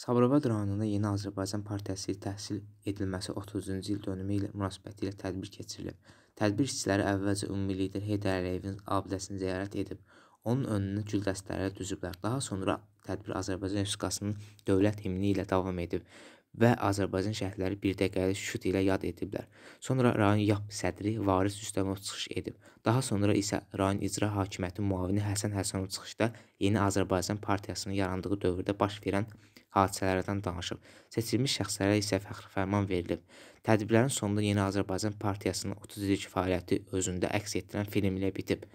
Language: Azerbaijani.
Sabirabad rayonunda Yeni Azərbaycan Partiyası təhsil edilməsi 30-cu il dönümü ilə münasibətilə tədbir keçirilib. Tədbir işçiləri əvvəlcə ümumi lider Heydər Əliyevin abidəsini ziyarət edib, onun önünü gül dəstələri düzüblər. Daha sonra tədbir Azərbaycan Respublikasının dövlət himni ilə davam edib və Azərbaycan şəhidləri bir dəqiqəlik sükut ilə yad ediblər. Sonra rayon YAP sədri Varis Üstəmov çıxış edib. Daha sonra isə rayon icra hakimiyyəti müavini Həsən Həsənov çıxışda Yeni Azərbaycan Partiyasının yarandığı dövrdə baş verən hadisələrdən danışıb. Seçilmiş şəxslərə isə fəxri fərman verilib. Tədbirlərin sonunda Yeni Azərbaycan Partiyasının 30 illik fəaliyyəti özündə əks etdirən film ilə bitib.